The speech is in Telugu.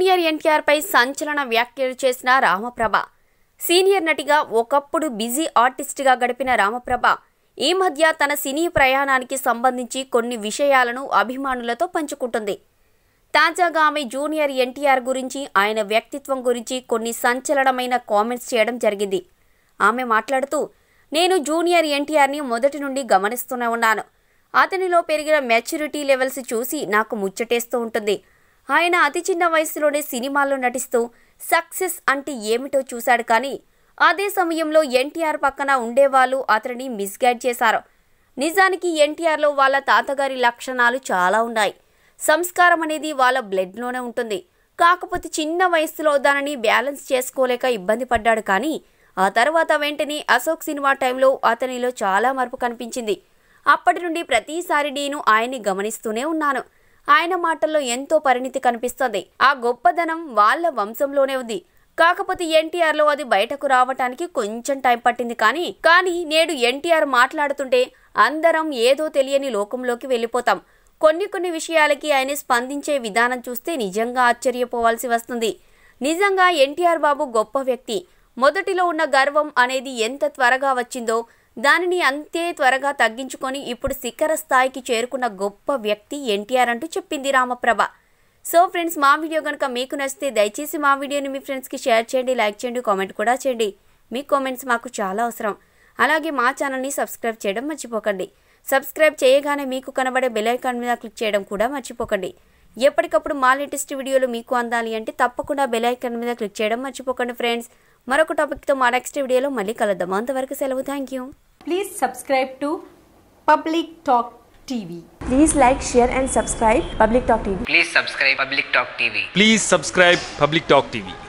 జూనియర్ ఎన్టీఆర్పై సంచలన వ్యాఖ్యలు చేసిన రామప్రభ సీనియర్ నటిగా ఒకప్పుడు బిజీ ఆర్టిస్ట్గా గడిపిన రామప్రభ ఈ మధ్య తన సినీ ప్రయాణానికి సంబంధించి కొన్ని విషయాలను అభిమానులతో పంచుకుంటుంది తాజాగా ఆమె జూనియర్ ఎన్టీఆర్ గురించి ఆయన వ్యక్తిత్వం గురించి కొన్ని సంచలనమైన కామెంట్స్ చేయడం జరిగింది ఆమె మాట్లాడుతూ నేను జూనియర్ ఎన్టీఆర్ని మొదటి నుండి గమనిస్తూనే ఉన్నాను అతనిలో పెరిగిన మెచ్యూరిటీ లెవెల్స్ చూసి నాకు ముచ్చటేస్తూ ఉంటుంది ఆయన అతి చిన్న వయసులోనే సినిమాల్లో నటిస్తూ సక్సెస్ అంటే ఏమిటో చూశాడు కానీ అదే సమయంలో ఎన్టీఆర్ పక్కన ఉండేవాళ్ళు అతనిని మిస్గైడ్ చేశారు నిజానికి ఎన్టీఆర్లో వాళ్ళ తాతగారి లక్షణాలు చాలా ఉన్నాయి సంస్కారం అనేది వాళ్ళ బ్లడ్లోనే ఉంటుంది కాకపోతే చిన్న వయసులో దానిని బ్యాలెన్స్ చేసుకోలేక ఇబ్బంది పడ్డాడు కానీ ఆ తర్వాత వెంటనే అశోక్ సినిమా టైంలో అతనిలో చాలా మార్పు కనిపించింది అప్పటి నుండి ప్రతిసారి నేను ఆయన్ని గమనిస్తూనే ఉన్నాను ఆయన మాటల్లో ఎంతో పరిణితి కనిపిస్తుంది ఆ గొప్పదనం వాళ్ళ వంశంలోనే ఉంది కాకపోతే ఎన్టీఆర్ లో అది బయటకు రావటానికి కొంచెం టైం పట్టింది కానీ కానీ నేడు ఎన్టీఆర్ మాట్లాడుతుంటే అందరం ఏదో తెలియని లోకంలోకి వెళ్ళిపోతాం కొన్ని కొన్ని విషయాలకి ఆయన స్పందించే విధానం చూస్తే నిజంగా ఆశ్చర్యపోవాల్సి వస్తుంది నిజంగా ఎన్టీఆర్ బాబు గొప్ప వ్యక్తి మొదటిలో ఉన్న గర్వం అనేది ఎంత త్వరగా వచ్చిందో దానిని అంతే త్వరగా తగ్గించుకొని ఇప్పుడు శిఖర స్థాయికి చేరుకున్న గొప్ప వ్యక్తి ఎన్టీఆర్ అంటూ చెప్పింది రామప్రభ సో ఫ్రెండ్స్ మా వీడియో కనుక మీకు నచ్చితే దయచేసి మా వీడియోని మీ ఫ్రెండ్స్కి షేర్ చేయండి లైక్ చేయండి కామెంట్ కూడా చేయండి మీ కామెంట్స్ మాకు చాలా అవసరం అలాగే మా ఛానల్ని సబ్స్క్రైబ్ చేయడం మర్చిపోకండి సబ్స్క్రైబ్ చేయగానే మీకు కనబడే బెల్లైకాన్ మీద క్లిక్ చేయడం కూడా మర్చిపోకండి ఎప్పటికప్పుడు మా లేటెస్ట్ వీడియోలు మీకు అందాలి అంటే తప్పకుండా బెల్ మీద క్లిక్ చేయడం మర్చిపోకండి ఫ్రెండ్స్ మరొక టాపిక్తో మా నెక్స్ట్ వీడియోలో మళ్ళీ కలుద్దాం అంతవరకు సెలవు thank you Please subscribe to Public Talk TV. Please like, share and subscribe Public Talk TV. Please subscribe Public Talk TV. Please subscribe Public Talk TV.